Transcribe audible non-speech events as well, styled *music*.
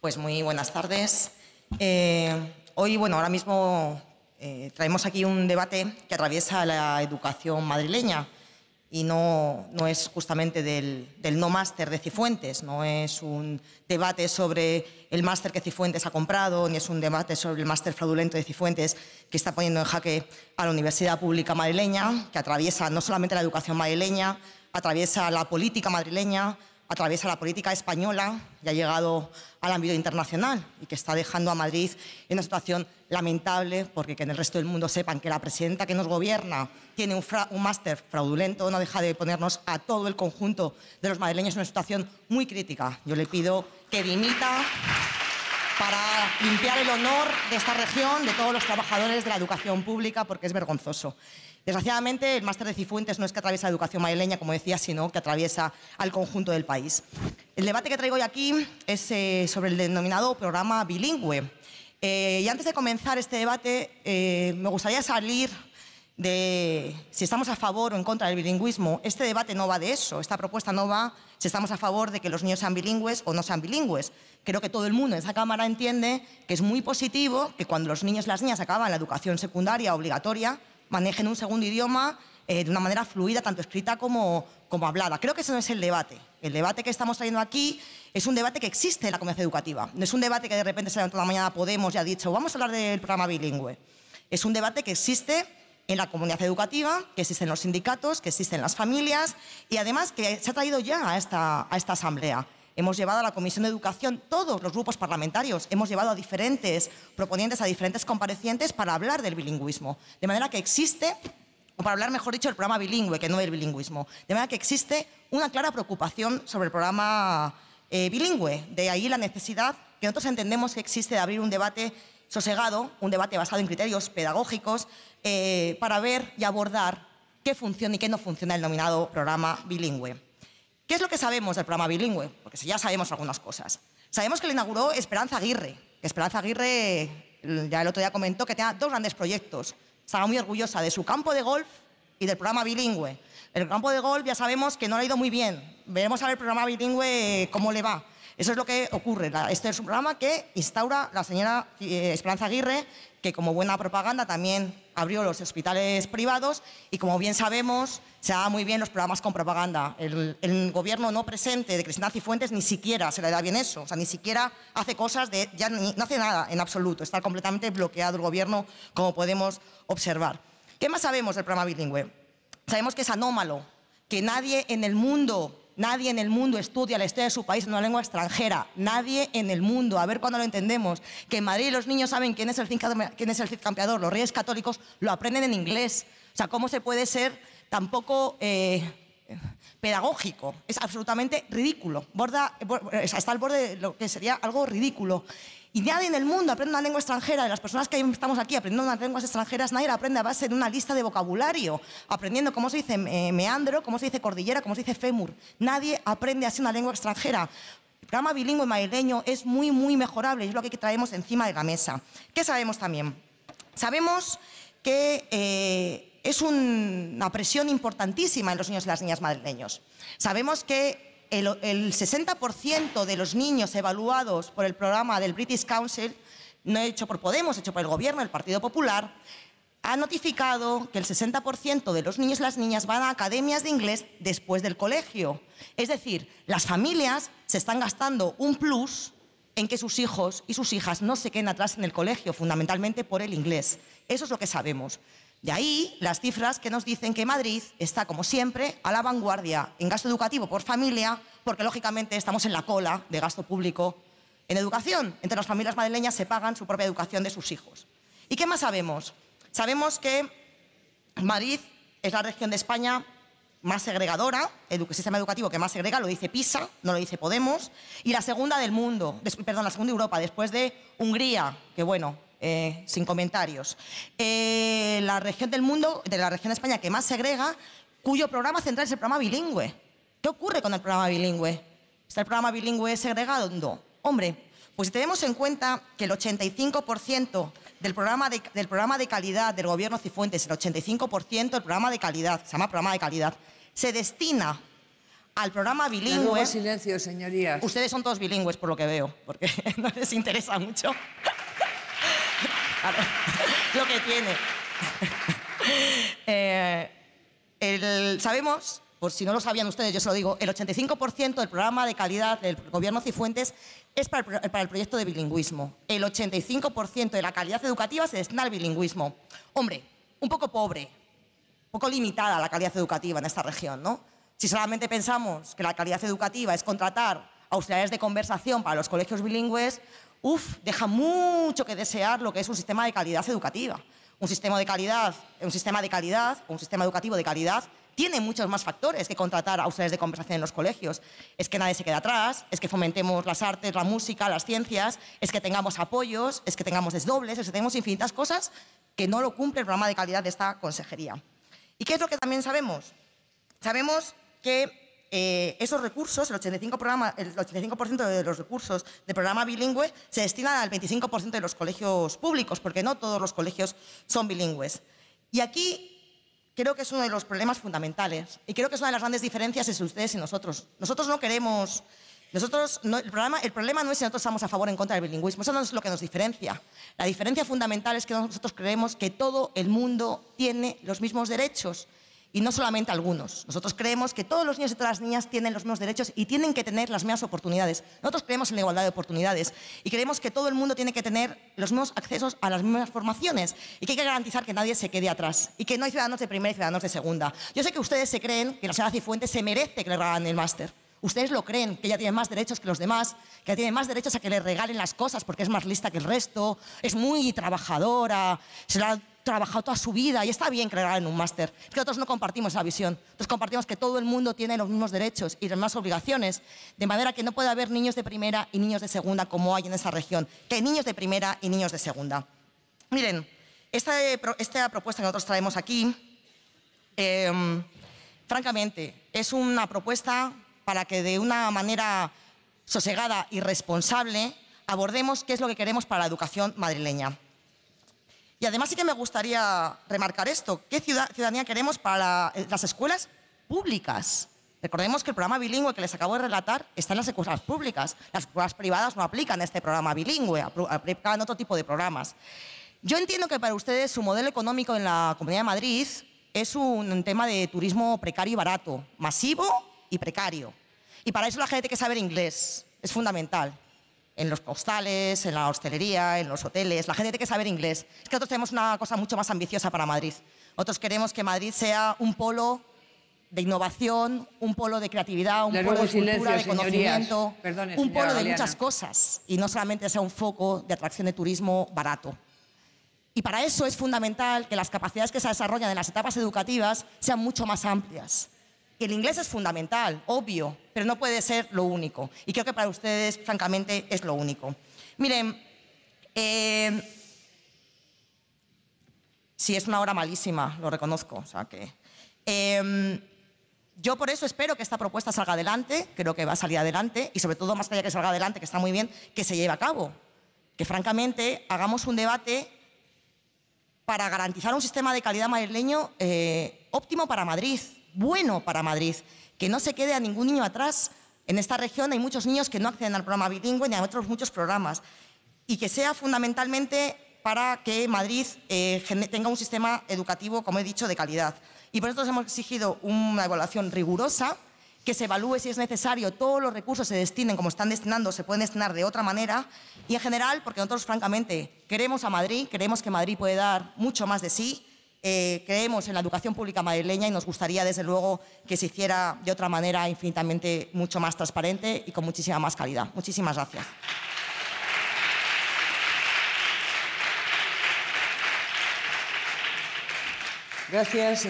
Pues muy buenas tardes. Eh, hoy, bueno, ahora mismo eh, traemos aquí un debate que atraviesa la educación madrileña y no, es justamente del, del no máster de Cifuentes, no es un debate sobre el máster que Cifuentes ha comprado, ni es un debate sobre el máster fraudulento de Cifuentes que está poniendo en jaque a la Universidad Pública Madrileña, que atraviesa no solamente la educación madrileña, atraviesa la política madrileña, a través de la política española y ha llegado al ámbito internacional y que está dejando a Madrid en una situación lamentable porque que en el resto del mundo sepan que la presidenta que nos gobierna tiene un, un máster fraudulento no deja de ponernos a todo el conjunto de los madrileños en una situación muy crítica. Yo le pido que dimita para limpiar el honor de esta región, de todos los trabajadores de la educación pública, porque es vergonzoso. Desgraciadamente, el máster de Cifuentes no es que atraviesa la educación madrileña, como decía, sino que atraviesa al conjunto del país. El debate que traigo hoy aquí es eh, sobre el denominado programa bilingüe. Eh, y antes de comenzar este debate, eh, me gustaría salir de si estamos a favor o en contra del bilingüismo. Este debate no va de eso, esta propuesta no va si estamos a favor de que los niños sean bilingües o no sean bilingües. Creo que todo el mundo en esta Cámara entiende que es muy positivo que cuando los niños y las niñas acaban la educación secundaria obligatoria, manejen un segundo idioma eh, de una manera fluida, tanto escrita como, hablada. Creo que ese no es el debate. El debate que estamos trayendo aquí es un debate que existe en la comunidad educativa. No es un debate que de repente se levantó la mañana Podemos y ha dicho, vamos a hablar del programa bilingüe. Es un debate que existe en la comunidad educativa, que existen los sindicatos, que existen las familias y además que se ha traído ya a esta asamblea hemos llevado a la Comisión de Educación, todos los grupos parlamentarios, hemos llevado a diferentes proponentes, a diferentes comparecientes para hablar del bilingüismo. De manera que existe o para hablar mejor dicho del programa bilingüe, que no es el bilingüismo. De manera que existe una clara preocupación sobre el programa eh, bilingüe, de ahí la necesidad que nosotros entendemos que existe de abrir un debate sosegado, un debate basado en criterios pedagógicos, eh, para ver y abordar qué funciona y qué no funciona el denominado programa bilingüe. ¿Qué es lo que sabemos del programa bilingüe? Porque ya sabemos algunas cosas. Sabemos que lo inauguró Esperanza Aguirre. Esperanza Aguirre, mm, ya el otro día comentó que tenía dos grandes proyectos. Estaba muy orgullosa de su campo de golf y del programa bilingüe. El campo de golf ya sabemos que no le ha ido muy bien. Veremos a ver el programa bilingüe eh, cómo le va. Eso es lo que ocurre. Este es un programa que instaura la señora eh, Esperanza Aguirre, que como buena propaganda también abrió los hospitales privados y como bien sabemos, se da muy bien los programas con propaganda. El, gobierno no presente de Cristina Cifuentes ni siquiera se le da bien eso, o sea, ni siquiera hace cosas de, ya no hace nada en absoluto, está completamente bloqueado el gobierno como podemos observar. ¿Qué más sabemos del programa bilingüe? Sabemos que es anómalo, que nadie en el mundo Nadie en el mundo estudia la historia de su país en una lengua extranjera. Nadie en el mundo. A ver cuándo lo entendemos. Que en Madrid los niños saben quién es el Cid, quién es el Campeador. Los reyes católicos lo aprenden en inglés. O sea, ¿cómo se puede ser tampoco... Eh, pedagógico, es absolutamente ridículo, borda, está al borde de lo que sería algo ridículo. Y nadie en el mundo aprende una lengua extranjera, de las personas que estamos aquí aprendiendo unas lenguas extranjeras, nadie la aprende a base de una lista de vocabulario, aprendiendo cómo se dice eh, meandro, cómo se dice cordillera, cómo se dice fémur. Nadie aprende así una lengua extranjera. El programa bilingüe madrileño es muy, muy mejorable y es lo que traemos encima de la mesa. ¿Qué sabemos también? Sabemos que... Eh, es una presión importantísima en los niños y las niñas madrileños. Sabemos que el, 60% de los niños evaluados por el programa del British Council, no hecho por Podemos, hecho por el Gobierno, el Partido Popular, ha notificado que el 60% de los niños y las niñas van a academias de inglés después del colegio. Es decir, las familias se están gastando un plus en que sus hijos y sus hijas no se queden atrás en el colegio, fundamentalmente por el inglés. Eso es lo que sabemos. De ahí las cifras que nos dicen que Madrid está, como siempre, a la vanguardia en gasto educativo por familia, porque lógicamente estamos en la cola de gasto público en educación. Entre las familias madrileñas se pagan su propia educación de sus hijos. ¿Y qué más sabemos? Sabemos que Madrid es la región de España más segregadora, el sistema educativo que más segrega, lo dice PISA, no lo dice Podemos, y la segunda del mundo, perdón, la segunda de Europa, después de Hungría, que bueno, eh, sin comentarios. Eh, la región del mundo, de la región de España que más segrega, cuyo programa central es el programa bilingüe. ¿Qué ocurre con el programa bilingüe? ¿Está el programa bilingüe segregado? No. Hombre, pues si tenemos en cuenta que el 85% del programa, de, del programa de calidad del gobierno Cifuentes, el 85% del programa de calidad, se llama programa de calidad, se destina al programa bilingüe. silencio, señorías. Ustedes son todos bilingües, por lo que veo, porque *laughs* no les interesa mucho. *laughs* lo que tiene. *laughs* Eh, sabemos, por si no lo sabían ustedes, yo se lo digo, el 85% del programa de calidad del gobierno Cifuentes es para el, proyecto de bilingüismo. El 85% de la calidad educativa se destina al bilingüismo. Hombre, un poco pobre, un poco limitada la calidad educativa en esta región, ¿no? Si solamente pensamos que la calidad educativa es contratar auxiliares de conversación para los colegios bilingües, Uf, deja mucho que desear lo que es un sistema de calidad educativa. Un sistema de calidad, un sistema de calidad, un sistema educativo de calidad tiene muchos más factores que contratar a ustedes de conversación en los colegios. Es que nadie se quede atrás, es que fomentemos las artes, la música, las ciencias, es que tengamos apoyos, es que tengamos desdobles, es que tengamos infinitas cosas que no lo cumple el programa de calidad de esta consejería. ¿Y qué es lo que también sabemos? Sabemos que eh, esos recursos, el 85%, de los recursos de programa bilingüe se destinan al 25% de los colegios públicos, porque no todos los colegios son bilingües. Y aquí creo que es uno de los problemas fundamentales y creo que es una de las grandes diferencias entre ustedes y nosotros. Nosotros no queremos... Nosotros, el, el problema no es si nosotros estamos a favor o en contra del bilingüismo, eso no es lo que nos diferencia. La diferencia fundamental es que nosotros creemos que todo el mundo tiene los mismos derechos y no solamente algunos. Nosotros creemos que todos los niños y todas las niñas tienen los mismos derechos y tienen que tener las mismas oportunidades. Nosotros creemos en la igualdad de oportunidades y creemos que todo el mundo tiene que tener los mismos accesos a las mismas formaciones y que hay que garantizar que nadie se quede atrás y que no hay ciudadanos de primera y ciudadanos de segunda. Yo sé que ustedes se creen que la señora Cifuentes se merece que le regalen el máster. Ustedes lo creen, que ella tiene más derechos que los demás, que ella tiene más derechos a que le regalen las cosas porque es más lista que el resto, es muy trabajadora, se trabajado toda su vida y está bien crear en un máster. Es que nosotros no compartimos esa visión. Nosotros compartimos que todo el mundo tiene los mismos derechos y las mismas obligaciones, de manera que no puede haber niños de primera y niños de segunda como hay en esa región, que hay niños de primera y niños de segunda. Miren, esta, esta propuesta que nosotros traemos aquí, em, francamente, es una propuesta para que de una manera sosegada y responsable abordemos qué es lo que queremos para la educación madrileña. Y además sí que me gustaría remarcar esto. ¿Qué ciudadanía queremos para eh, las escuelas públicas? Recordemos que el programa bilingüe que les acabo de relatar está en las escuelas públicas. Las escuelas privadas no aplican este programa bilingüe, aplican otro tipo de programas. Yo entiendo que para ustedes su modelo económico en la Comunidad de Madrid es un tema de turismo precario y barato, masivo y precario. Y para eso la gente tiene que saber inglés, es fundamental en los costales, en la hostelería, en los hoteles. La gente tiene que saber inglés. Es que nosotros tenemos una cosa mucho más ambiciosa para Madrid. Nosotros queremos que Madrid sea un polo de innovación, un polo de creatividad, un polo de cultura, de conocimiento, un polo de muchas cosas y no solamente sea un foco de atracción de turismo barato. Y para eso es fundamental que las capacidades que se desarrollan en las etapas educativas sean mucho más amplias el inglés es fundamental, obvio, pero no puede ser lo único. Y creo que para ustedes, francamente, es lo único. Miren, si eh, sí, es una hora malísima, lo reconozco. sea que, em, yo por eso espero que esta propuesta salga adelante, creo que va a salir adelante, y sobre todo, más allá de que salga adelante, que está muy bien, que se lleve a cabo. Que francamente hagamos un debate para garantizar un sistema de calidad madrileño eh, óptimo para Madrid bueno para Madrid, que no se quede a ningún niño atrás. En esta región hay muchos niños que no acceden al programa bilingüe ni a otros muchos programas y que sea fundamentalmente para que Madrid eh, tenga un sistema educativo, como he dicho, de calidad. Y por eso hemos exigido una evaluación rigurosa, que se evalúe si es necesario, todos los recursos se destinen como están destinando, se pueden destinar de otra manera, y en general, porque nosotros francamente queremos a Madrid, queremos que Madrid puede dar mucho más de sí, eh, creemos en la educación pública madrileña y nos gustaría, desde luego, que se hiciera de otra manera infinitamente mucho más transparente y con muchísima más calidad. Muchísimas gracias. Gracias.